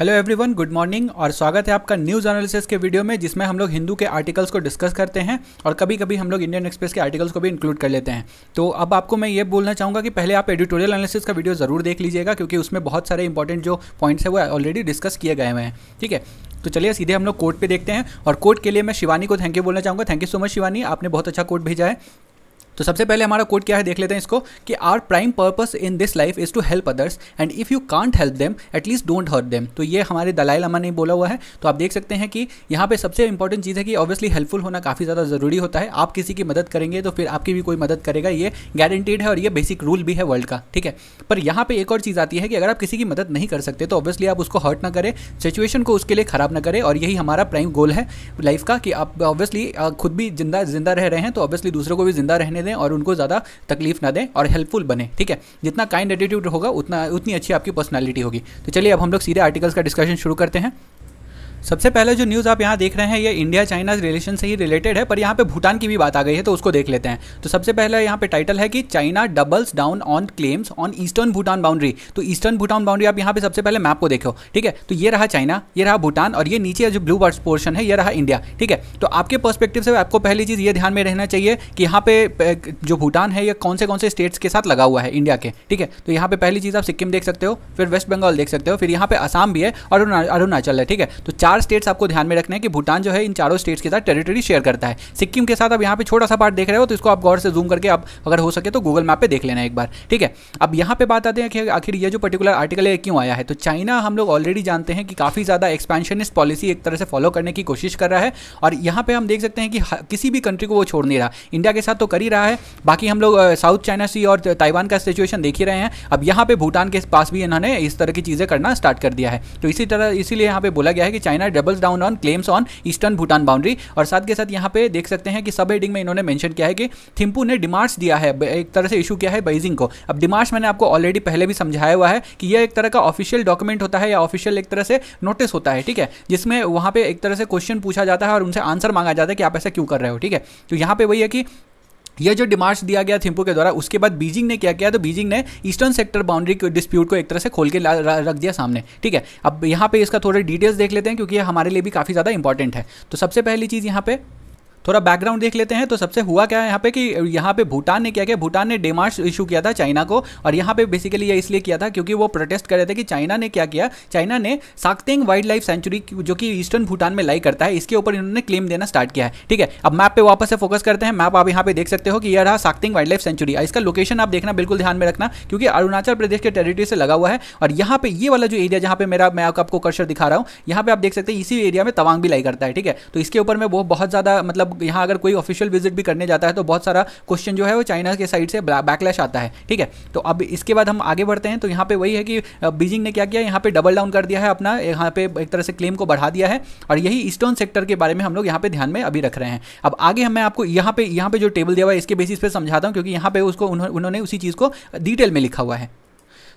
hello everyone good morning और स्वागत है आपका न्यूज़ एनालिसिस के वीडियो में जिसमें हम लोग हिंदू के आर्टिकल्स को डिस्कस करते हैं और कभी कभी हम लोग इंडियन एक्सप्रेस के आर्टिकल्स को भी इंक्लूड कर लेते हैं तो अब आपको मैं ये बोलना चाहूँगा कि पहले आप एडिटोरियल एनालिसिस का वीडियो ज़रूर देख लीजिएगा क्योंकि उसमें बहुत सारे इंपॉर्टेंट जो पॉइंट्स है वो ऑलरेडी डिस्कस किए गए हुए हैं ठीक है तो चलिए सीधे हम लोग कोर्ट पर देखते हैं और कोर्ट के लिए मैं शिवानी को थैंक यू बोलना चाहूँगा thank you so much Shivani आपने बहुत अच्छा कोर्ट भेजा है तो सबसे पहले हमारा कोड क्या है देख लेते हैं इसको कि our prime purpose in this life is to help others and if you can't help them at least don't hurt them तो ये हमारे दलाई लामा ने बोला हुआ है तो आप देख सकते हैं कि यहाँ पे सबसे इंपॉर्टेंट चीज़ है कि ऑब्वियसली हेल्पफुल होना काफ़ी ज़्यादा ज़रूरी होता है आप किसी की मदद करेंगे तो फिर आपकी भी कोई मदद करेगा ये गारंटीड है और ये बेसिक रूल भी है वर्ल्ड का ठीक है पर यहाँ पर एक और चीज़ आती है कि अगर आप किसी की मदद नहीं कर सकते तो ऑब्वियसली आप उसको हर्ट ना करें सिचुएशन को उसके लिए ख़राब ना करें और यही हमारा प्राइम गोल है लाइफ का कि आप ऑब्वियसली खुद भी जिंदा जिंदा रह रहे हैं तो ऑब्वियसली दूसरों को भी जिंदा रहने रहने दें और उनको ज़्यादा तकलीफ ना दें और हेल्पफुल बने ठीक है जितना काइंड एटीट्यूड होगा उतना उतनी अच्छी आपकी पर्सनैलिटी होगी तो चलिए अब हम लोग सीधे आर्टिकल्स का डिस्कशन शुरू करते हैं सबसे पहले जो न्यूज़ आप यहाँ देख रहे हैं ये इंडिया चाइना रिलेशन से ही रिलेटेड है पर यहाँ पे भूटान की भी बात आ गई है तो उसको देख लेते हैं तो सबसे पहले यहाँ पे टाइटल है कि China doubles down on claims on eastern Bhutan boundary तो ईस्टर्न भूटान बाउंड्री आप यहाँ पे सबसे पहले मैप को देखो ठीक है तो ये रहा चाइना ये रहा भूटान और ये नीचे जो ब्लू बर्ड्स पोर्शन है ये रहा इंडिया ठीक है तो आपके पर्सपेक्टिव से आपको पहली चीज़ ये ध्यान में रहना चाहिए कि यहाँ पे जो भूटान है ये कौन से कौन से स्टेट्स के साथ लगा हुआ है इंडिया के ठीक है तो यहाँ पे पहली चीज़ आप सिक्किम देख सकते हो फिर वेस्ट बंगाल देख सकते हो फिर यहाँ पे आसाम भी है और अरुणाचल है ठीक है तो चार स्टेट्स आपको ध्यान में रखना है कि भूटान जो है इन चारों स्टेट्स के साथ टेरिटरी शेयर करता है सिक्किम के साथ अब यहाँ पे छोटा सा पार्ट देख रहे हो तो इसको आप गौर से जूम करके अब अगर हो सके तो गूगल मैप पे देख लेना एक बार ठीक है अब यहाँ पे बात आते हैं कि आखिर ये जो पर्टिकुलर आर्टिकल है क्यों आया है तो चाइना हम लोग ऑलरेडी जानते हैं कि काफ़ी ज़्यादा एक्सपेंशनिस्ट पॉलिसी एक तरह से फॉलो करने की कोशिश कर रहा है और यहाँ पर हम देख सकते हैं कि किसी भी कंट्री को वो छोड़ नहीं रहा इंडिया के साथ तो कर ही रहा है बाकी हम लोग साउथ चाइना सी और ताइवान का सिचुएशन देख ही रहे हैं अब यहाँ पर भूटान के पास भी इन्होंने इस तरह की चीज़ें करना स्टार्ट कर दिया है तो इसी तरह इसीलिए यहाँ पर बोला गया है कि China China doubles down on claims on eastern Bhutan boundary और साथ के साथ यहाँ पे देख सकते हैं कि सब हेडिंग में इन्होंने मैंशन किया है कि थिम्पू ने डिमांड्स दिया है एक तरह से इशू किया है बेजिंग को अब डिमांड्स मैंने आपको ऑलरेडी पहले भी समझाया हुआ है कि यह एक तरह का ऑफिशियल डॉक्यूमेंट होता है या ऑफिशियल एक तरह से नोटिस होता है ठीक है जिसमें वहाँ पे एक तरह से क्वेश्चन पूछा जाता है और उनसे आंसर मांगा जाता है कि आप ऐसा क्यों कर रहे हो ठीक है तो यहाँ पे वही है कि यह जो डिमांड्स दिया गया थिंपू के द्वारा उसके बाद बीजिंग ने क्या किया तो बीजिंग ने ईस्टर्न सेक्टर बाउंड्री के डिस्प्यूट को एक तरह से खोल के रख दिया सामने ठीक है अब यहाँ पे इसका थोड़े डिटेल्स देख लेते हैं क्योंकि हमारे लिए भी काफ़ी ज़्यादा इंपॉर्टेंट है तो सबसे पहली चीज़ यहाँ पे थोड़ा बैकग्राउंड देख लेते हैं तो सबसे हुआ क्या है यहाँ पे कि यहाँ पे भूटान ने क्या किया भूटान ने डेमार्स इशू किया था चाइना को और यहाँ पे बेसिकली ये इसलिए किया था क्योंकि वो प्रोटेस्ट कर रहे थे कि चाइना ने क्या किया चाइना ने साक्तेंग वाइल्ड लाइफ सेंचुरी जो कि ईस्टर्न भूटान में लाई करता है इसके ऊपर इन्होंने क्लेम देना स्टार्ट किया है ठीक है अब मैप पर वापस से फोकस करते हैं मैप आप यहाँ पे देख सकते हो कि यह रहा साक्तिंग वाइल्ड लाइफ सेंचुरी इसका लोकेशन आप देखना बिल्कुल ध्यान में रखना क्योंकि अरुणाचल प्रदेश के टेरिटरी से लगा हुआ है और यहाँ पे ये वाला जो एरिया जहाँ पे मेरा मैं आपको कर्शर दिखा रहा हूँ यहाँ पे आप देख सकते हैं इसी एरिया में तवांग भी लाई करता है ठीक है तो इसके ऊपर मैं वो बहुत ज्यादा मतलब मतलब यहाँ अगर कोई ऑफिशियल विजिट भी करने जाता है तो बहुत सारा क्वेश्चन जो है वो चाइना के साइड से बैकलैश आता है ठीक है तो अब इसके बाद हम आगे बढ़ते हैं तो यहाँ पे वही है कि बीजिंग ने क्या किया यहाँ पे डबल डाउन कर दिया है अपना यहाँ पे एक तरह से क्लेम को बढ़ा दिया है और यही ईस्टर्न सेक्टर के बारे में हम लोग यहाँ पे ध्यान में अभी रख रहे हैं अब आगे हमें आपको यहाँ पे यहाँ पे जो टेबल दिया हुआ है इसके बेसिस पे समझाता हूँ क्योंकि यहाँ पे उसको उन्होंने उसी चीज़ को डिटेल में लिखा हुआ है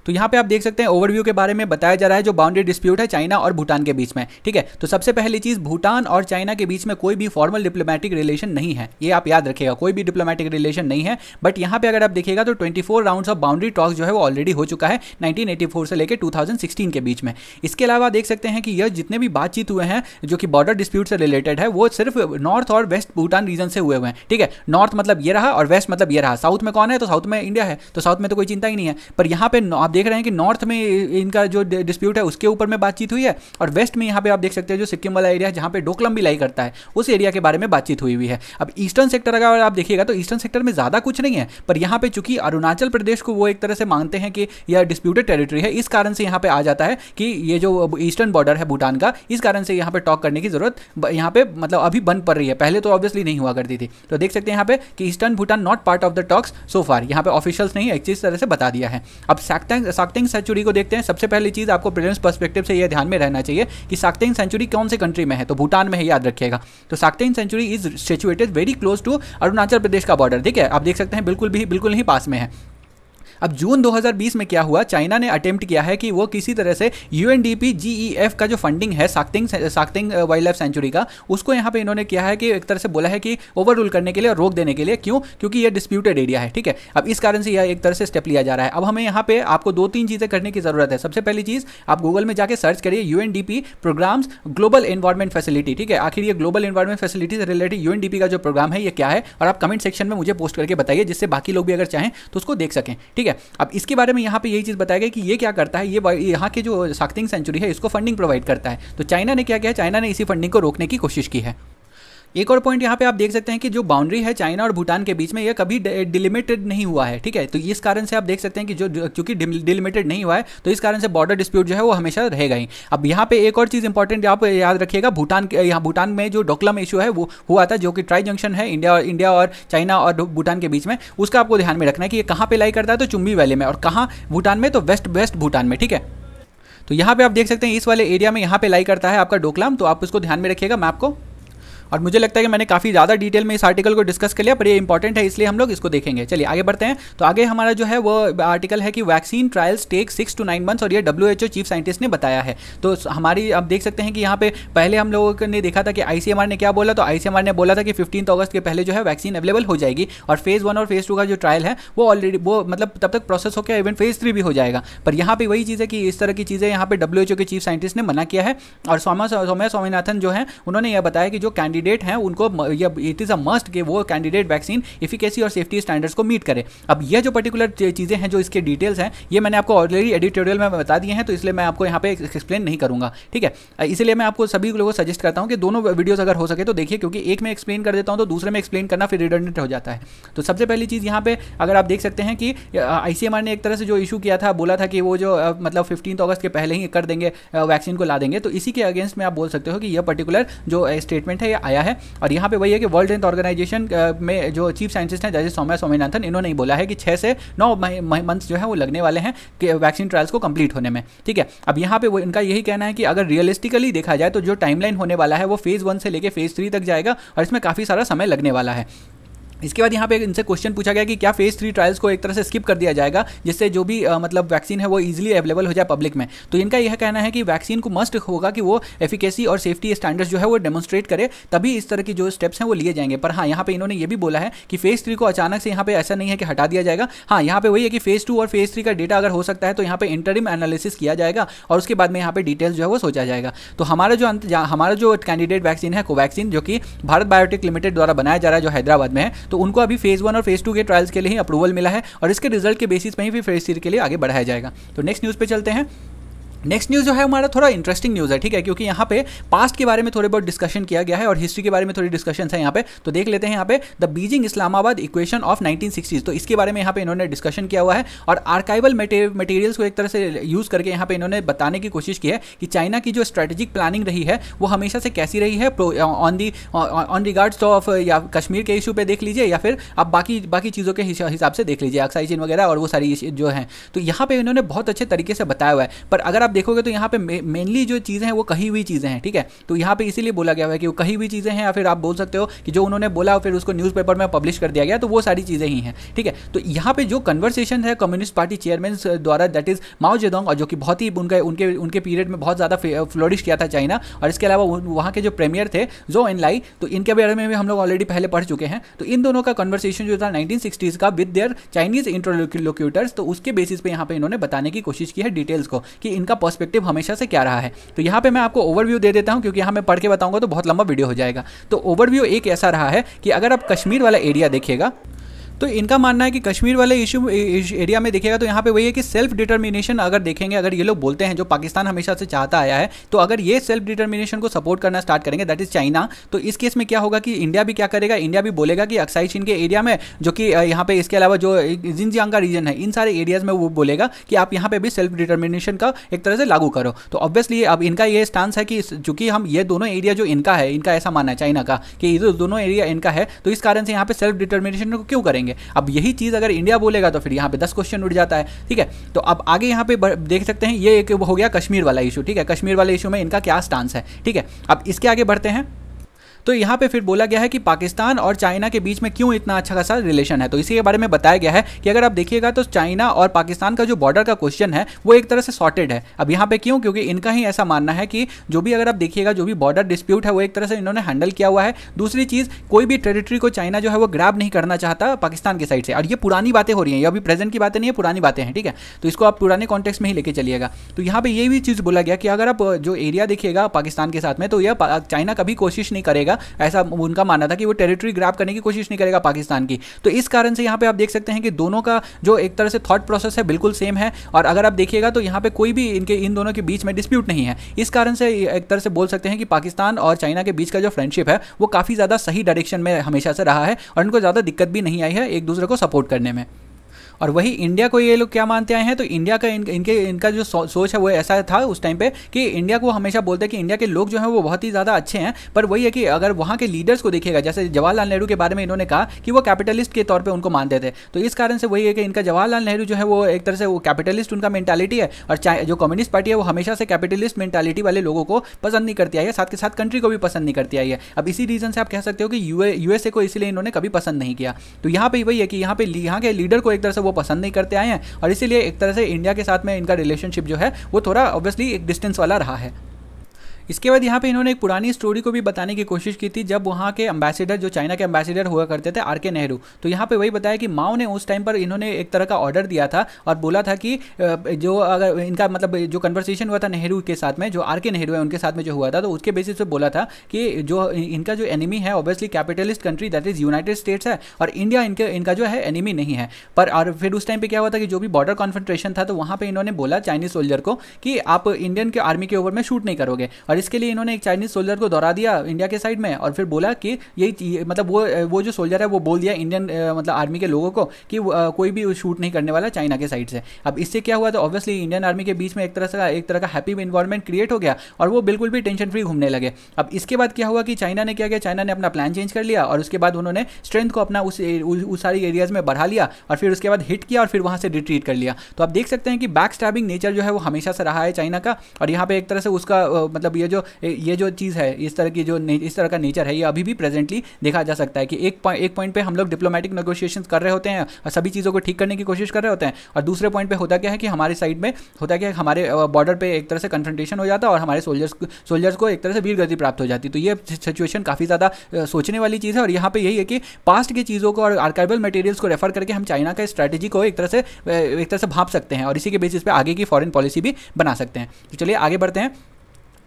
तो यहाँ पे आप देख सकते हैं ओवरव्यू के बारे में बताया जा रहा है जो बाउंड्री डिस्प्यूट है चाइना और भूटान के बीच में ठीक है तो सबसे पहली चीज भूटान और चाइना के बीच में कोई भी फॉर्मल डिप्लोमेटिक रिलेशन नहीं है ये आप याद रखेगा कोई भी डिप्लोमेटिक रिलेशन नहीं है बट यहाँ पे अगर आप देखिएगा तो four rounds of boundary talks जो है वो ऑलरेडी हो चुका है नाइनटीन से लेकर टू के बीच में इसके अलावा देख सकते हैं कि यह जितने भी बातचीत हुए हैं जो कि बॉर्डर डिस्प्यूट से रिलेटेड है वो सिर्फ नॉर्थ और वेस्ट भूटान रीजन से हुए हुए हैं ठीक है नॉर्थ मतलब ये रहा और वेस्ट मतलब ये रहा साउथ में कौन है तो साउथ में इंडिया है तो साउथ में तो कोई चिंता ही नहीं है पर यहाँ पे आप देख रहे हैं कि नॉर्थ में इनका जो डिस्प्यूट है उसके ऊपर में बातचीत हुई है और वेस्ट में यहाँ पे आप देख सकते हैं जो सिक्किम वाला एरिया है जहाँ पे डोकलम भी लाई करता है उस एरिया के बारे में बातचीत हुई हुई है अब ईस्टर्न सेक्टर अगर आप देखिएगा तो ईस्टर्न सेक्टर में ज़्यादा कुछ नहीं है पर यहाँ पे चूंकि अरुणाचल प्रदेश को वो एक तरह से मानते हैं कि यह डिस्प्यूटेड टेरिटरी है इस कारण से यहाँ पे आ जाता है कि ये जो ईस्टर्न बॉर्डर है भूटान का इस कारण से यहाँ पे टॉक करने की जरूरत यहाँ पे मतलब अभी बंद पड़ रही है पहले तो ऑब्वियसली नहीं हुआ करती थी तो देख सकते हैं यहाँ पे कि eastern Bhutan not part of the talks so far यहाँ पे ऑफिशियल्स ने चीज तरह से बता दिया है अब सैक्टेंग हैं सेंचुरी को देखते हैं सबसे पहली चीज़ आपको प्रेजेंस पर्सपेक्टिव से यह ध्यान में रहना चाहिए कि साख्तिंग सेंचुरी कौन से कंट्री में है तो भूटान में है याद रखिएगा तो Sakteng sanctuary is situated very close to Arunachal Pradesh का बॉर्डर ठीक है आप देख सकते हैं बिल्कुल भी बिल्कुल ही पास में है अब जून 2020 में क्या हुआ चाइना ने अटेम्प्ट किया है कि वो किसी तरह से यू एन का जो फंडिंग है Sakteng Sakteng wildlife sanctuary का उसको यहाँ पे इन्होंने किया है कि एक तरह से बोला है कि ओवर रूल करने के लिए और रोक देने के लिए क्यों क्योंकि ये डिस्प्यूटेड एरिया है ठीक है अब इस कारण से यह एक तरह से स्टेप लिया जा रहा है अब हमें यहाँ पे आपको दो तीन चीज़ें करने की ज़रूरत है सबसे पहली चीज़ आप गूगल में जाकर सर्च करिए U programmes global environment facility ठीक है आखिर ये ग्लोबल इन्वायरमेंट फैसिलिटी से रिलेटेड यू का जो प्रोग्राम है ये क्या है और आप कमेंट सेक्शन में मुझे पोस्ट करके बताइए जिससे बाकी लोग भी अगर चाहें तो उसको देख सकें ठीक है है अब इसके बारे में यहाँ पे यही चीज़ बताया गया कि ये क्या करता है ये यहाँ के जो साक्तिंग सेंचुरी है इसको फंडिंग प्रोवाइड करता है तो चाइना ने क्या किया चाइना ने इसी फंडिंग को रोकने की कोशिश की है एक और पॉइंट यहाँ पे आप देख सकते हैं कि जो बाउंड्री है चाइना और भूटान के बीच में यह कभी डिलिमिटेड नहीं हुआ है ठीक है तो इस कारण से आप देख सकते हैं कि जो क्योंकि डिलिमिटेड नहीं हुआ है तो इस कारण से बॉर्डर डिस्प्यूट जो है वो हमेशा रहेगा ही अब यहाँ पे एक और चीज़ इंपॉर्टेंट आप याद रखिएगा भूटान यहाँ भूटान में जो डोकलम इशू है वो हुआ था जो कि ट्राई जंक्शन है इंडिया और इंडिया और चाइना और भूटान के बीच में उसका आपको ध्यान में रखना है कि ये कहाँ पे लाई करता है तो चुम्बी वैली में और कहाँ भूटान में तो वेस्ट वेस्ट भूटान में ठीक है तो यहाँ पे आप देख सकते हैं इस वाले एरिया में यहाँ पे लाई करता है आपका डोकलाम तो आप उसको ध्यान में रखिएगा मैं आपको और मुझे लगता है कि मैंने काफ़ी ज़्यादा डिटेल में इस आर्टिकल को डिस्कस कर लिया पर ये इंपॉर्टेंट है इसलिए हम लोग इसको देखेंगे चलिए आगे बढ़ते हैं तो आगे हमारा जो है वो आर्टिकल है कि vaccine trials take six to nine months और ये डब्ल्यू चीफ साइंटिस्ट ने बताया है तो हमारी आप देख सकते हैं कि यहाँ पे पहले हम लोगों ने देखा था कि आईसीएमआर ने क्या बोला तो आईसीएमआर ने बोला था कि फिफ्टीन अगस्त के पहले जो है वैक्सीन अवेलेबल हो जाएगी और फेज़ वन और फेज़ टू का जो ट्रायल है वो ऑलरेडी वो मतलब तब तक प्रोसेस होकर इवन फेज़ थ्री भी हो जाएगा पर यहाँ पे वही चीज़ है कि इस तरह की चीज़ें यहाँ पे डब्ल्यू के चीफ साइंटिस्ट ने मना किया है और सौम्या स्वामीनाथन जो है उन्होंने यह बताया कि जो कैंडिडेट कैंडिडेट हैं उनको इट इज़ अ मस्ट कि वो कैंडिडेट वैक्सीन इफिकेसी और सेफ्टी स्टैंडर्ड्स को मीट करे अब यह जो पर्टिकुलर चीज़ें हैं जो इसके डिटेल्स हैं ये मैंने आपको ऑलरेडी एडिटोरियल में बता दिए हैं तो इसलिए मैं आपको यहाँ पे एक्सप्लेन नहीं करूंगा ठीक है इसलिए मैं आपको सभी लोगों को सजेस्ट करता हूँ कि दोनों वीडियोज़ अगर हो सके तो देखिए क्योंकि एक में एक्सप्लेन कर देता हूँ तो दूसरे में एक्सप्लेन करना फिर रिडर्डेंट हो जाता है तो सबसे पहली चीज़ यहाँ पर अगर आप देख सकते हैं कि आईसीएमआर ने एक तरह से जो इशू किया था बोला था कि वो जो मतलब फिफ्टीन अगस्त के पहले ही कर देंगे वैक्सीन को ला देंगे तो इसी के अगेंस्ट में आप बोल सकते हो कि यह पर्टिकुलर जो स्टेटमेंट है ये आया है और यहाँ पे वही है कि वर्ल्ड हेल्थ ऑर्गेनाइजेशन में जो चीफ साइंटिस्ट हैं जैसे सौम्या स्वामीनाथन इन्होंने ही बोला है कि छः से नौ मंथ्स जो है वो लगने वाले हैं कि वैक्सीन ट्रायल्स को कंप्लीट होने में ठीक है अब यहाँ पे वो इनका यही कहना है कि अगर रियलिस्टिकली देखा जाए तो जो टाइमलाइन होने वाला है वो फेज़ वन से लेकर फेज़ थ्री तक जाएगा और इसमें काफ़ी सारा समय लगने वाला है इसके बाद यहाँ पे इनसे क्वेश्चन पूछा गया कि क्या फेज थ्री ट्रायल्स को एक तरह से स्किप कर दिया जाएगा जिससे जो भी आ, मतलब वैक्सीन है वो इजीली अवेलेबल हो जाए पब्लिक में तो इनका यह कहना है कि वैक्सीन को मस्ट होगा कि वो एफिकेसी और सेफ्टी स्टैंडर्ड्स जो है वो डेमोस्ट्रेट करे तभी इस तरह के जो स्टेप्स हैं वो लिए जाएंगे पर हाँ यहाँ पर इन्होंने ये भी बोला है कि फेज थ्री को अचानक से यहाँ पर ऐसा नहीं है कि हटा दिया जाएगा हाँ यहाँ पर वही है कि फेज टू और फेज थ्री का डेटा अगर हो सकता है तो यहाँ पर इंटरिम एनालिसिस किया जाएगा और उसके बाद में यहाँ पर डिटेल्स जो है वो सोचा जाएगा तो हमारा जो हमारा जो कैंडिडेट वैक्सीन है कोवैक्सीन जो कि भारत बायोटेक लिमिटेड द्वारा बनाया जा रहा है जो हैदराबाद में है तो उनको अभी फेज़ वन और फेज़ टू के ट्रायल्स के लिए ही अप्रूवल मिला है और इसके रिजल्ट के बेसिस पर ही फिर फेज़ थ्री के लिए आगे बढ़ाया जाएगा तो नेक्स्ट न्यूज़ पर चलते हैं नेक्स्ट न्यूज़ जो है हमारा थोड़ा इंटरेस्टिंग न्यूज़ है ठीक है क्योंकि यहाँ पे पास्ट के बारे में थोड़े बहुत डिस्कशन किया गया है और हिस्ट्री के बारे में थोड़ी डिस्कशन है यहाँ पे तो देख लेते हैं यहाँ पे the Beijing Islamabad equation of nineteen तो इसके बारे में यहाँ पे इन्होंने डिस्कशन किया हुआ है और आर्काइवल मटेरियल्स को एक तरह से यूज़ करके यहाँ पे इन्होंने बताने की कोशिश की है कि चाइना की जो स्ट्रैटेजिक प्लानिंग रही है वो हमेशा से कैसी रही है on the on regards of या कश्मीर के इशू पर देख लीजिए या फिर आप बाकी बाकी चीज़ों के हिसाब से देख लीजिए अक्साई वगैरह और वो सारी जो है तो यहाँ पर इन्होंने बहुत अच्छे तरीके से बताया हुआ है पर अगर आप देखोगे तो यहाँ पे मेनली जो चीज़ें हैं वो कही हुई चीज़ें हैं ठीक है तो यहाँ पे इसीलिए बोला गया है कि वो कही हुई चीज़ें हैं या फिर आप बोल सकते हो कि जो उन्होंने बोला और फिर उसको न्यूज़पेपर में पब्लिश कर दिया गया तो वो सारी चीज़ें ही हैं ठीक है तो यहाँ पे जो कन्वर्सेशन है कम्युनिस्ट पार्टी चेयरमैन द्वारा दैट इज माओ जेदोंग और जो कि बहुत ही उनका उनके उनके पीरियड में बहुत ज़्यादा फ्लोरिश किया था चाइना और इसके अलावा वहाँ के जो प्रीमियर थे जो इन लाई तो इनके बारे में भी हम लोग ऑलरेडी पहले पढ़ चुके हैं तो इन दोनों का कन्वर्सेशन जो था नाइनटीन का विद देयर चाइनीज इंटरलोक्यूटर्स तो उसके बेसिस पे यहाँ पे इन्होंने बताने की कोशिश की है डिटेल्स को कि इनका पर्सपेक्टिव हमेशा से क्या रहा है तो यहाँ पे मैं आपको ओवरव्यू दे देता हूँ क्योंकि यहाँ मैं पढ़ के बताऊँगा तो बहुत लंबा वीडियो हो जाएगा तो ओवरव्यू एक ऐसा रहा है कि अगर आप कश्मीर वाला एरिया देखिएगा तो इनका मानना है कि कश्मीर वाले इशू एरिया में देखेगा तो यहाँ पे वही है कि सेल्फ डिटर्मिनेशन अगर देखेंगे अगर ये लोग बोलते हैं जो पाकिस्तान हमेशा से चाहता आया है तो अगर ये सेल्फ डिटर्मिनेशन को सपोर्ट करना स्टार्ट करेंगे दैट इज चाइना तो इस केस में क्या होगा कि इंडिया भी क्या करेगा इंडिया भी बोलेगा कि अक्साई चीन के एरिया में जो कि यहाँ पे इसके अलावा जो जिनजियांग का रीजन है इन सारे एरियाज में वो बोलेगा कि आप यहाँ पे भी सेल्फ डिटर्मिनेशन का एक तरह से लागू करो तो ऑब्वियसली अब इनका ये स्टांस है कि चूंकि हम ये दोनों एरिया जो इनका है इनका ऐसा मानना है चाइना का कि ये दोनों एरिया इनका है तो इस कारण से यहाँ पे सेल्फ डिटर्मिनेशन को क्यों करेंगे करेंगे अब यही चीज़ अगर इंडिया बोलेगा तो फिर यहाँ पे दस क्वेश्चन उठ जाता है ठीक है तो अब आगे यहाँ पे देख सकते हैं ये एक हो गया कश्मीर वाला इशू ठीक है कश्मीर वाले इशू में इनका क्या स्टांस है ठीक है अब इसके आगे बढ़ते हैं तो यहाँ पे फिर बोला गया है कि पाकिस्तान और चाइना के बीच में क्यों इतना अच्छा खासा रिलेशन है तो इसी के बारे में बताया गया है कि अगर आप देखिएगा तो चाइना और पाकिस्तान का जो बॉर्डर का क्वेश्चन है वो एक तरह से सॉर्टेड है अब यहाँ पे क्यों क्योंकि इनका ही ऐसा मानना है कि जो भी अगर आप देखिएगा जो भी बॉर्डर डिस्प्यूट है वो एक तरह से इन्होंने हैंडल किया हुआ है दूसरी चीज़ कोई भी टेरिटरी को चाइना जो है वो ग्रैब नहीं करना चाहता पाकिस्तान की साइड से और ये पुरानी बातें हो रही हैं ये अभी प्रेजेंट की बातें नहीं है पुरानी बातें हैं ठीक है तो इसको आप पुराने कॉन्टेक्स में ही लेके चलिएगा तो यहाँ पे ये भी चीज़ बोला गया कि अगर आप जो एरिया देखिएगा पाकिस्तान के साथ में तो यह चाइना कभी कोशिश नहीं करेगा करेगा ऐसा उनका मानना था कि वो टेरिटरी ग्राफ करने की कोशिश नहीं करेगा पाकिस्तान की तो इस कारण से यहाँ पे आप देख सकते हैं कि दोनों का जो एक तरह से थॉट प्रोसेस है बिल्कुल सेम है और अगर आप देखिएगा तो यहाँ पे कोई भी इनके इन दोनों के बीच में डिस्प्यूट नहीं है इस कारण से एक तरह से बोल सकते हैं कि पाकिस्तान और चाइना के बीच का जो फ्रेंडशिप है वो काफ़ी ज़्यादा सही डायरेक्शन में हमेशा से रहा है और इनको ज़्यादा दिक्कत भी नहीं आई है एक दूसरे को सपोर्ट करने में और वही इंडिया को ये लोग क्या मानते आए हैं तो इंडिया का इन, इनके इनका जो सो, सोच है वो ऐसा था उस टाइम पे कि इंडिया को हमेशा बोलते हैं कि इंडिया के लोग जो हैं वो बहुत ही ज़्यादा अच्छे हैं पर वही है कि अगर वहाँ के लीडर्स को देखिएगा जैसे जवाहरलाल नेहरू के बारे में इन्होंने कहा कि वो कैपिटलिस्ट के तौर पर उनको मानते थे तो इस कारण से वही है कि इनका जवाहरलाल नेहरू जो है वो एक तरह से वो कैपिटलिस्ट उनका मैंटालिटी है और जो कम्युनिस्ट पार्टी है वो हमेशा से कैपिटलिस्ट मैंटालिटी वाले लोगों को पसंद नहीं करती आई है साथ के साथ कंट्री को भी पसंद नहीं करती आई है अब इसी रीज़न से आप कह सकते हो कि यूएसए को इसलिए इन्होंने कभी पसंद नहीं किया तो यहाँ पर वही है कि यहाँ पे यहाँ के लीडर को एक तरह से वो पसंद नहीं करते आए हैं और इसीलिए एक तरह से इंडिया के साथ में इनका रिलेशनशिप जो है वो थोड़ा ऑब्वियसली एक डिस्टेंस वाला रहा है इसके बाद यहाँ पे इन्होंने एक पुरानी स्टोरी को भी बताने की कोशिश की थी जब वहाँ के अम्बेसिडर जो चाइना के अम्बेसिडर हुआ करते थे आर के नेहरू तो यहाँ पे वही बताया कि माओ ने उस टाइम पर इन्होंने एक तरह का ऑर्डर दिया था और बोला था कि जो अगर इनका मतलब जो कन्वर्सेशन हुआ था नेहरू के साथ में जो आर के नेहरू है उनके साथ में जो हुआ था तो उसके बेसिस पर बोला था कि जो इनका जो एनिमी है obviously capitalist country that is United States है और इंडिया इनके इनका जो है एनिमी नहीं है पर और फिर उस टाइम पर क्या हुआ था कि जो भी बॉर्डर कॉन्फेंट्रेशन था तो वहाँ पर इन्होंने बोला चाइनीज सोल्जर को कि आप इंडियन के आर्मी के ओवर में शूट नहीं करोगे और इसके लिए इन्होंने एक चाइनीज सोल्जर को दोहरा दिया इंडिया के साइड में और फिर बोला कि यही मतलब वो वो जो सोल्जर है वो बोल दिया इंडियन मतलब आर्मी के लोगों को कि कोई भी शूट नहीं करने वाला चाइना के साइड से अब इससे क्या हुआ तो ऑब्वियसली इंडियन आर्मी के बीच में एक तरह से एक तरह का हैप्पी इन्वायरमेंट क्रिएट हो गया और वो बिल्कुल भी टेंशन फ्री घूमने लगे अब इसके बाद क्या हुआ कि चाइना ने क्या किया चाइना ने अपना प्लान चेंज कर लिया और उसके बाद उन्होंने स्ट्रेंथ को अपना उस उस सारी एरियाज में बढ़ा लिया और फिर उसके बाद हिट किया और फिर वहाँ से रिट्रीट कर लिया तो आप देख सकते हैं कि बैक स्टैबिंग नेचर जो है वो हमेशा से रहा है चाइना का और यहाँ पे एक तरह से उसका मतलब ये जो ये जो चीज़ है इस तरह की जो इस तरह का नेचर है ये अभी भी प्रेजेंटली देखा जा सकता है कि एक एक पॉइंट पे हम लोग डिप्लोमेटिक नेगोशिएशन कर रहे होते हैं और सभी चीज़ों को ठीक करने की कोशिश कर रहे होते हैं और दूसरे पॉइंट पर होता क्या है कि हमारे साइड में होता क्या है हमारे बॉर्डर पर एक तरह से कन्फ्रंटेशन हो जाता है और हमारे सोल्जर्स सोल्जर्स को एक तरह से वीर गति प्राप्त हो जाती तो ये सिचुएशन काफ़ी ज़्यादा सोचने वाली चीज़ है और यहाँ पर यही है कि पास्ट की चीज़ों को और आर्काइबल मटेरियल्स को रेफर करके हम चाइना का स्ट्रैटेजी को एक तरह से एक तरह से भाप सकते हैं और इसी के बेसिस पे आगे की फॉरेन पॉलिसी भी बना सकते हैं तो चलिए आगे बढ़ते हैं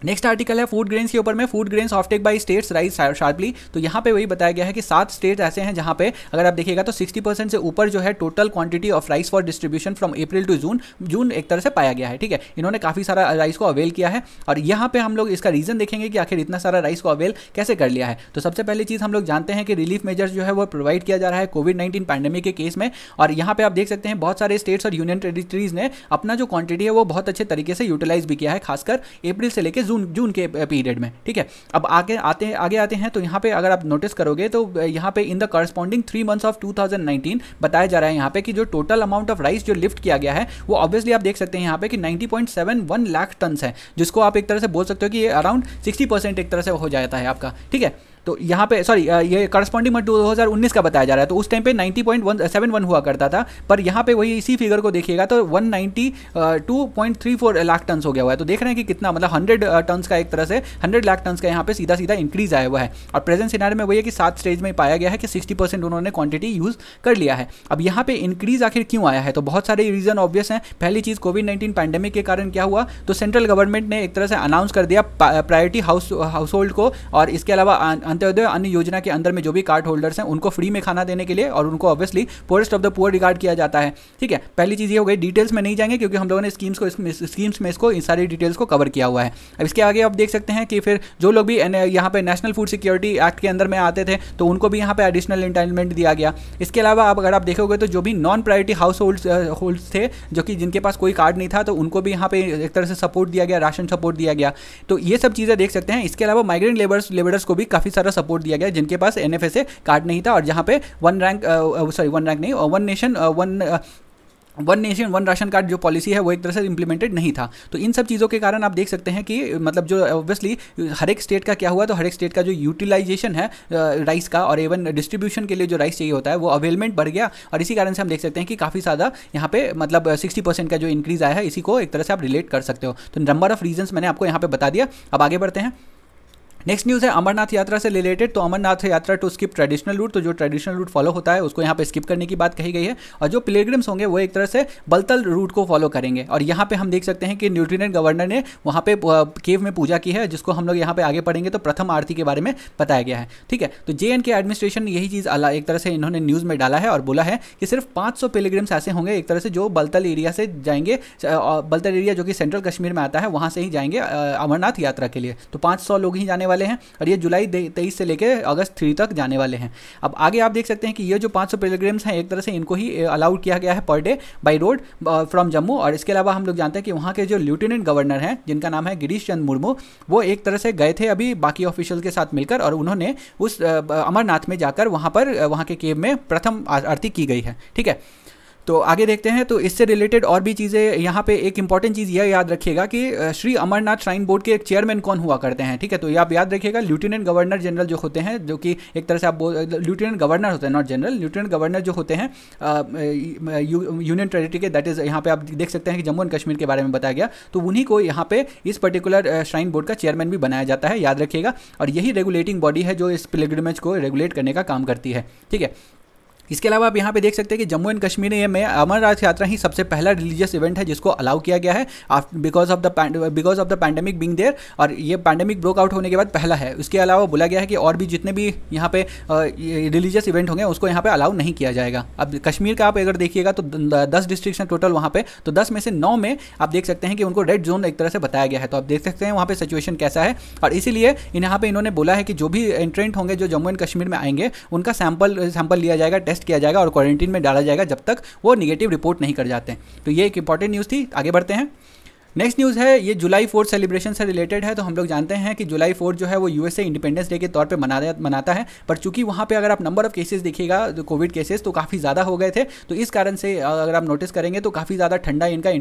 नेक्स्ट आर्टिकल है फूड ग्रेन्स के ऊपर में food grains offtake by states rise sharply तो यहाँ पे वही बताया गया है कि सात स्टेट्स ऐसे हैं जहाँ पे अगर आप देखिएगा तो 60 परसेंट से ऊपर जो है total quantity of rice for distribution from April to June June एक तरह से पाया गया है ठीक है इन्होंने काफ़ी सारा राइस को अवेल किया है और यहाँ पर हम लोग इसका रीजन देखेंगे कि आखिर इतना सारा राइस को अवेल कैसे कर लिया है तो सबसे पहली चीज़ हम लोग जानते हैं कि रिलीफ मेजर्स जो है वो प्रोवाइड किया जा रहा है कोविड नाइन्टीन पैंडेमिक के केस में और यहाँ पे आप देख सकते हैं बहुत सारे स्टेट्स और यूनियन टेरिटरीज ने अपना जो क्वांटिटी है वो बहुत अच्छे तरीके से यूटिलाइज भी किया है खासकर अप्रैल से लेकर जून जून के पीरियड में ठीक है अब आगे आते आगे आते हैं तो यहाँ पे अगर आप नोटिस करोगे तो यहाँ पे in the corresponding three months of 2019 बताया जा रहा है यहाँ पे कि जो टोटल अमाउंट ऑफ राइस जो लिफ्ट किया गया है वो ऑब्वियसली आप देख सकते हैं यहाँ पे कि 90.71 लाख टन है जिसको आप एक तरह से बोल सकते हो कि अराउंड 60 परसेंट एक तरह से हो जाता है आपका ठीक है तो यहाँ पे सॉरी ये करस्पॉन्डिंग मंथ 2019 का बताया जा रहा है तो उस टाइम पे वन हुआ करता था पर यहाँ पे वही इसी फिगर को देखिएगा तो फोर लाख टन्स हो गया हुआ है तो देख रहे हैं कि कितना मतलब हंड्रेड टन्स का एक तरह से हंड्रेड लाख टन्स का यहाँ पे सीधा सीधा इंक्रीज आया हुआ है और प्रेजेंट सिनार में वही है कि सात स्टेज में पाया गया है कि सिक्सटी उन्होंने क्वांटिटी यूज़ कर लिया है अब यहाँ पे इंक्रीज आखिर क्यों आया है तो बहुत सारे रीज़न ऑब्वियस हैं पहली चीज़ कोविड नाइन्टीन पैंडेमिक के कारण क्या हुआ तो सेंट्रल गवर्नमेंट ने एक तरह से अनाउंस कर दिया प्रायोरिटी हाउस हाउस होल्ड को और इसके अलावा अंत्योदय अन्न योजना के अंदर में जो भी कार्ड होल्डर्स हैं उनको फ्री में खाना देने के लिए और उनको obviously poorest of the poor regard किया जाता है ठीक है पहली चीज़ ये हो गई डिटेल्स में नहीं जाएंगे क्योंकि हम लोगों ने स्कीम्स को स्कीम्स में इसको इन सारी डिटेल्स को कवर किया हुआ है अब इसके आगे आप देख सकते हैं कि फिर जो लोग भी यहाँ पे नेशनल फूड सिक्योरिटी एक्ट के अंदर में आते थे तो उनको भी यहाँ पे एडिशनल इंटाइलमेंट दिया गया इसके अलावा आप अगर आप देखोगे तो जो भी non priority household hold थे जो कि जिनके पास कोई कार्ड नहीं था तो उनको भी यहाँ पे एक तरह से सपोर्ट दिया गया राशन सपोर्ट दिया गया तो ये सब चीज़ें देख सकते हैं इसके अलावा माइग्रेंट लेबर्स लेबर्स को भी काफ़ी सारा सारा सपोर्ट दिया गया जिनके पास एन कार्ड नहीं था और जहाँ पे one rank sorry one rank नहीं one nation one one nation one ration card जो पॉलिसी है वो एक तरह से इंप्लीमेंटेड नहीं था तो इन सब चीज़ों के कारण आप देख सकते हैं कि मतलब जो ऑब्वियसली हर एक स्टेट का क्या हुआ तो हर एक स्टेट का जो यूटिलाइजेशन है राइस uh, का और इवन डिस्ट्रीब्यूशन के लिए जो राइस चाहिए होता है वो अवेलमेंट बढ़ गया और इसी कारण से हम देख सकते हैं कि काफ़ी ज़्यादा यहाँ पे मतलब सिक्सटी uh, का जो इंक्रीज़ आया है इसी को एक तरह से आप रिलेट कर सकते हो तो नंबर ऑफ रीजन्स मैंने आपको यहाँ पर बता दिया अब आगे बढ़ते हैं नेक्स्ट न्यूज़ है अमरनाथ यात्रा से रिलेटेड तो अमरनाथ यात्रा टू स्किप ट्रेडिशनल रूट तो जो ट्रेडिशनल रूट फॉलो होता है उसको यहाँ पे स्किप करने की बात कही गई है और जो पिलेग्रिम्स होंगे वो एक तरह से बलतल रूट को फॉलो करेंगे और यहाँ पे हम देख सकते हैं कि न्यूट्रीनेट गवर्नर ने वहाँ पे केव में पूजा की है जिसको हम लोग यहाँ पे आगे पढ़ेंगे तो प्रथम आरती के बारे में बताया गया है ठीक है तो जे के एडमिनिस्ट्रेशन यही चीज़ एक तरह से इन्होंने न्यूज़ में डाला है और बोला है कि सिर्फ पांच सौ ऐसे होंगे एक तरह से जो बलतल एरिया से जाएंगे बलतल एरिया जो कि सेंट्रल कश्मीर में आता है वहाँ से ही जाएंगे अमरनाथ यात्रा के लिए तो पाँच लोग ही जाने वाले वाले हैं और ये जुलाई तेईस से लेकर अगस्त थ्री तक जाने वाले हैं अब आगे आप देख सकते हैं कि ये जो पाँच सौ पिलग्रिम्स हैं एक तरह से इनको ही अलाउड किया गया है पर day by road from Jammu और इसके अलावा हम लोग जानते हैं कि वहाँ के जो लेफ्टिनेंट गवर्नर हैं जिनका नाम है गिरीश चंद मुर्मू वो एक तरह से गए थे अभी बाकी ऑफिशियल के साथ मिलकर और उन्होंने उस अमरनाथ में जाकर वहाँ पर वहाँ के केव में प्रथम आरती की गई है ठीक है तो आगे देखते हैं तो इससे रिलेटेड और भी चीज़ें यहाँ पे एक इंपॉर्टेंट चीज़ यह याद रखिएगा कि श्री अमरनाथ श्राइन बोर्ड के एक चेयरमैन कौन हुआ करते हैं ठीक है तो ये आप याद रखिएगा लेफ्टिनेंट गवर्नर जनरल जो होते हैं जो कि एक तरह से आप लेफ्टिनेंट गवर्नर होते हैं नॉट जनरल लेफ्टिनेंट गवर्नर जो होते हैं यूनियन टेरेटरी के दैट इज़ यहाँ पे आप देख सकते हैं कि जम्मू एंड कश्मीर के बारे में बताया गया तो उन्हीं को यहाँ पे इस पर्टिकुलर श्राइन बोर्ड का चेयरमैन भी बनाया जाता है याद रखिएगा और यही रेगुलेटिंग बॉडी है जो इस पिलग्रमेज को रेगुलेट करने का काम करती है ठीक है इसके अलावा आप यहाँ पे देख सकते हैं कि जम्मू एंड कश्मीर में अमरनाथ यात्रा ही सबसे पहला रिलीजियस इवेंट है जिसको अलाउ किया गया है because of the because of the pandemic being there और ये पैंडमिक ब्रोक आउट होने के बाद पहला है उसके अलावा बोला गया है कि और भी जितने भी यहाँ पे रिलीजियस इवेंट होंगे उसको यहाँ पे अलाउ नहीं किया जाएगा अब कश्मीर का आप अगर देखिएगा तो दस डिस्ट्रिक्ट हैं टोटल वहाँ पे तो दस में से नौ में आप देख सकते हैं कि उनको रेड जोन एक तरह से बताया गया है तो आप देख सकते हैं वहाँ पे सिचुएशन कैसा है और इसीलिए यहाँ पे इन्होंने बोला है कि जो भी एंट्रेंट होंगे जो जम्मू एंड कश्मीर में आएंगे उनका सैंपल सैंपल लिया जाएगा टेस्ट टेस्ट किया जाएगा और क्वारंटीन में डाला जाएगा जब तक वो निगेटिव रिपोर्ट नहीं कर जाते हैं तो ये एक इंपॉर्टेंट न्यूज़ थी आगे बढ़ते हैं नेक्स्ट न्यूज़ है ये जुलाई फोर्थ सेलिब्रेशन से रिलेटेड है तो हम लोग जानते हैं कि जुलाई फोर्थ जो है वो यूएसए इंडिपेंडेंस डे के तौर पर मना मनाता है पर चूंकि वहाँ पर अगर आप नंबर ऑफ केसेस देखिएगा कोविड केसेस तो काफ़ी ज़्यादा हो गए थे तो इस कारण से अगर आप नोटिस करेंगे तो काफ़ी ज़्यादा ठंडा इनका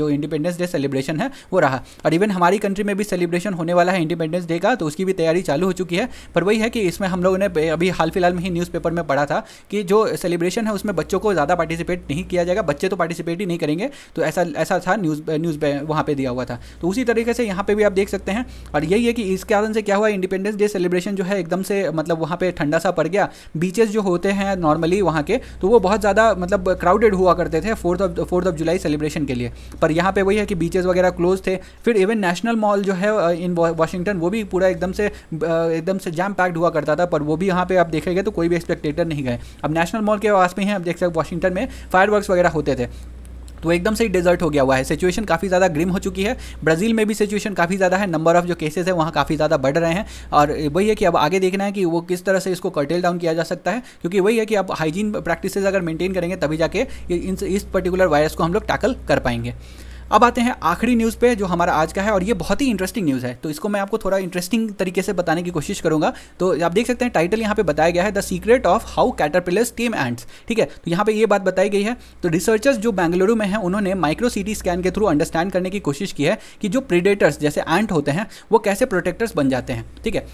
जो इंडिपेंडेंस डे सेलिब्रेशन है वो रहा और इवन हमारी कंट्री में भी सेलिब्रेशन होने वाला है इंडिपेंडेंस डे का तो उसकी भी तैयारी चालू हो चुकी है पर वही है कि इसमें हम लोगों ने अभी हाल फिलहाल में ही न्यूज़पेपर में पढ़ा था कि जो सेलिब्रेशन है उसमें बच्चों को ज़्यादा पार्टिसिपेट नहीं किया जाएगा बच्चे तो पार्टिसिपेट ही नहीं करेंगे तो ऐसा ऐसा था न्यूज़ न्यूज़ वहाँ पे दिया हुआ था तो उसी तरीके से यहाँ पे भी आप देख सकते हैं और यही है कि इसके कारण से क्या हुआ इंडिपेंडेंस डे सेलिब्रेशन जो है एकदम से मतलब वहाँ पे ठंडा सा पड़ गया बीचेस जो होते हैं नॉर्मली वहाँ के तो वो बहुत ज़्यादा मतलब क्राउडेड हुआ करते थे fourth of fourth of July celebration के लिए पर यहाँ पर वही है कि बीचेज वगैरह क्लोज थे फिर इवन नेशनल मॉल जो है इन uh, वाशिंगटन वो भी पूरा एकदम से uh, एकदम से जैम पैक्ड हुआ करता था पर वो भी यहाँ पे आप देखेंगे तो कोई भी एक्सपेक्टेटर नहीं गए अब नेशनल मॉल के पास में ही आप देख सकते वाशिंगटन में फायर वगैरह होते थे तो एकदम से ही डेजर्ट हो गया हुआ है सिचुएशन काफ़ी ज़्यादा ग्रिम हो चुकी है ब्राज़ील में भी सिचुएशन काफ़ी ज़्यादा है नंबर ऑफ जो केसेस है वहाँ काफ़ी ज़्यादा बढ़ रहे हैं और वही है कि अब आगे देखना है कि वो किस तरह से इसको कर्टेल डाउन किया जा सकता है क्योंकि वही है कि आप हाइजीन प्रैक्टिस अगर मेंटेन करेंगे तभी जाके इस पर्टिकुलर वायरस को हम लोग टैकल कर पाएंगे अब आते हैं आखिरी न्यूज़ पे जो हमारा आज का है और ये बहुत ही इंटरेस्टिंग न्यूज़ है तो इसको मैं आपको थोड़ा इंटरेस्टिंग तरीके से बताने की कोशिश करूंगा तो आप देख सकते हैं टाइटल यहाँ पे बताया गया है the secret of how caterpillars team ends ठीक है तो यहाँ पे ये बात बताई गई है तो रिसर्चर्स जो बेंगलुरु में है उन्होंने माइक्रो सिटी स्कैन के थ्रू अंडरस्टैंड करने की कोशिश की है कि जो प्रिडेटर्स जैसे एंट होते हैं वो कैसे प्रोटेक्टर्स बन जाते हैं ठीक है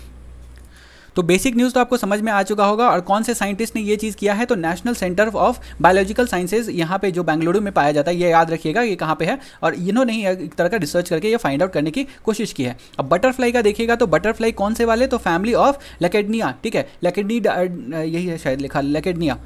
तो बेसिक न्यूज़ तो आपको समझ में आ चुका होगा और कौन से साइंटिस्ट ने यह चीज़ किया है तो national centre of biological sciences यहाँ पे जो बेंगलुरु में पाया जाता है ये याद रखिएगा ये कहाँ पे है और इन्होंने ही एक तरह का रिसर्च करके ये फाइंड आउट करने की कोशिश की है अब बटरफ्लाई का देखिएगा तो बटरफ्लाई कौन से वाले तो फैमिली ऑफ लेकेडनिया ठीक है लेकेडनी यही है शायद लिखा लेकेडनिया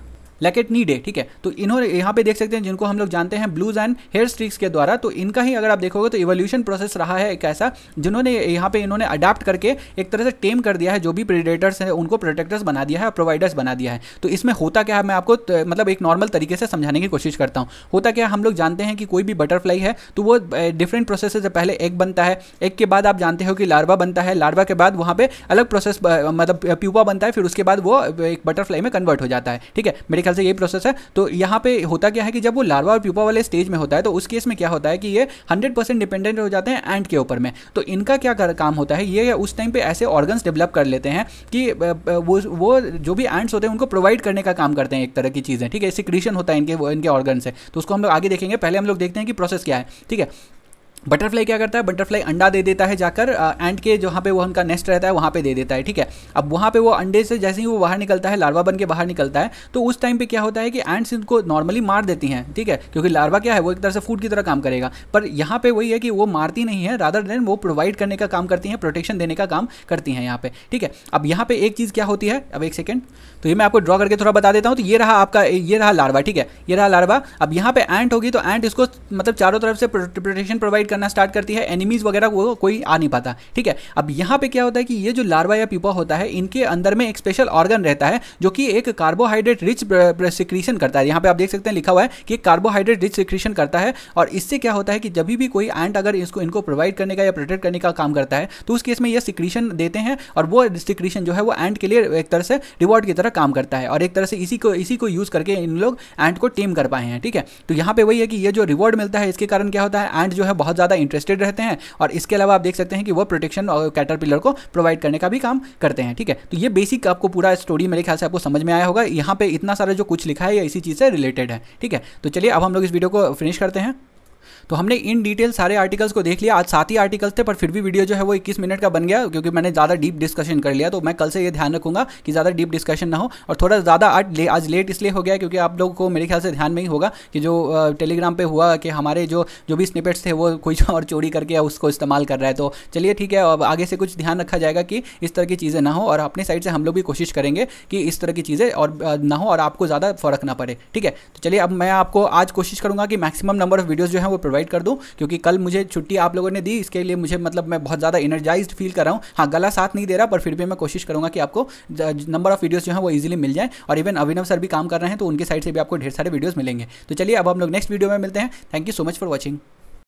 लेकेट नीडे ठीक है तो इन्होंने यहाँ पे देख सकते हैं जिनको हम लोग जानते हैं ब्लूज एंड हेयर स्ट्रिक्स के द्वारा तो इनका ही अगर आप देखोगे तो इवोल्यूशन प्रोसेस रहा है एक ऐसा जिन्होंने यहाँ पे इन्होंने अडाप्ट करके एक तरह से टेम कर दिया है जो भी प्रेडेटर्स हैं उनको प्रोटेक्टर्स बना दिया है और प्रोवाइडर्स बना दिया है तो इसमें होता क्या है मैं आपको तो, मतलब एक नॉर्मल तरीके से समझाने की कोशिश करता हूँ होता क्या हम लोग जानते हैं कि कोई भी बटरफ्लाई है तो वो डिफरेंट प्रोसेस से पहले एग बनता है एग के बाद आप जानते हो कि लार्वा बनता है लार्वा के बाद वहाँ पर अलग प्रोसेस मतलब प्यूपा बनता है फिर उसके बाद वो एक बटरफ्लाई में कन्वर्ट हो जाता है ठीक है ख्याल से यही प्रोसेस है तो यहाँ पे होता क्या है कि जब वो लार्वा और प्यूपा वाले स्टेज में होता है तो उस केस में क्या होता है कि ये हंड्रेड परसेंट डिपेंडेंट हो जाते हैं एंड के ऊपर में तो इनका क्या कर, काम होता है ये उस टाइम पे ऐसे ऑर्गन्स डेवलप कर लेते हैं कि वो वो जो भी एंड्स होते हैं उनको प्रोवाइड करने का काम करते हैं एक तरह की चीज़ें ठीक है सिक्रीशन होता है इनके इनके ऑर्गन से तो उसको हम लोग आगे देखेंगे पहले हम लोग देखते हैं कि प्रोसेस क्या है ठीक है बटरफ्लाई क्या करता है बटरफ्लाई अंडा दे देता है जाकर एंड के जहाँ पे वो उनका नेस्ट रहता है वहाँ पे दे देता है ठीक है अब वहाँ पे वो अंडे से जैसे ही वो बाहर निकलता है लार्वा बन के बाहर निकलता है तो उस टाइम पे क्या होता है कि एंड्स इनको नॉर्मली मार देती हैं ठीक है क्योंकि लार्वा क्या है वो एक तरह से फूड की तरह काम करेगा पर यहाँ पे वही है कि वो मारती नहीं है रादर देन वो प्रोवाइड करने का काम करती हैं प्रोटेक्शन देने का काम करती हैं यहाँ पे ठीक है अब यहाँ पे एक चीज़ क्या होती है अब एक सेकेंड तो ये मैं आपको ड्रॉ करके थोड़ा बता देता हूँ तो ये रहा आपका ये रहा लार्वा ठीक है ये रहा लार्वा अब यहाँ पे एंट होगी तो एंट इसको मतलब चारों तरफ से प्रोटेक्शन प्रोवाइड करना स्टार्ट करती है एनिमीज वगैरह वो कोई आ नहीं पाता ठीक है अब यहाँ पे क्या होता है कि ये जो लार्वा या पीपा होता है इनके अंदर में एक स्पेशल ऑर्गन रहता है जो कि एक कार्बोहाइड्रेट रिच सिक्रीशन करता है यहाँ पे आप देख सकते हैं लिखा हुआ है कि कार्बोहाइड्रेट रिच सिक्रीशन करता है और इससे क्या होता है कि जब भी कोई एंट अगर इसको इनको प्रोवाइड करने का या प्रोटेक्ट करने का काम करता है तो उस केस में यह सिक्रीशन देते हैं और वो सिक्रीशन जो है वो एंट के लिए एक तरह से रिवॉर्ड की तरह काम करता है और एक तरह से इसी को इसी को यूज़ करके इन लोग एंट को टेम कर पाए हैं ठीक है तो यहाँ पे वही है कि ये जो रिवॉर्ड मिलता है इसके कारण क्या होता है एंट जो है बहुत ज़्यादा इंटरेस्टेड रहते हैं और इसके अलावा आप देख सकते हैं कि वो प्रोटेक्शन और कैटरपिलर को प्रोवाइड करने का भी काम करते हैं ठीक है तो ये बेसिक आपको पूरा स्टोरी मेरे ख्याल से आपको समझ में आया होगा यहाँ पे इतना सारा जो कुछ लिखा है या इसी चीज़ से रिलेटेड है ठीक है तो चलिए अब हम लोग इस वीडियो को फिनिश करते हैं तो हमने इन डिटेल सारे आर्टिकल्स को देख लिया आज सात ही आर्टिकल्स थे पर फिर भी वीडियो जो है वो इक्कीस मिनट का बन गया क्योंकि मैंने ज़्यादा डीप डिस्कशन कर लिया तो मैं कल से ये ध्यान रखूंगा कि ज़्यादा डीप डिस्कशन ना हो और थोड़ा ज़्यादा आज ले, आज लेट इसलिए हो गया क्योंकि आप लोगों को मेरे ख्याल से ध्यान में ही होगा कि जो टेलीग्राम पर हुआ कि हमारे जो जो भी स्निपेट्स थे वो कोई और चोरी करके उसको इस्तेमाल कर रहा है तो चलिए ठीक है अब आगे से कुछ ध्यान रखा जाएगा कि इस तरह की चीज़ें ना हो और अपने साइड से हम लोग भी कोशिश करेंगे कि इस तरह की चीज़ें और ना हो और आपको ज़्यादा फर्क ना पड़े ठीक है तो चलिए अब मैं आपको आज कोशिश करूँगा कि मैक्सिमम नंबर ऑफ वीडियोज़ जो है वो प्रोवाइड प्रोवाइड कर दूँ क्योंकि कल मुझे छुट्टी आप लोगों ने दी इसके लिए मुझे मतलब मैं बहुत ज़्यादा एनर्जाइज फील कर रहा हूँ हाँ गला साथ नहीं दे रहा पर फिर भी मैं कोशिश करूँगा कि आपको नंबर ऑफ वीडियोज़ जो है वो ईजिली मिल जाए और इवन अभिनव सर भी काम कर रहे हैं तो उनके साइड से भी आपको ढेर सारे वीडियोज़ मिलेंगे तो चलिए अब हम लोग नेक्स्ट वीडियो में मिलते हैं thank you so much for watching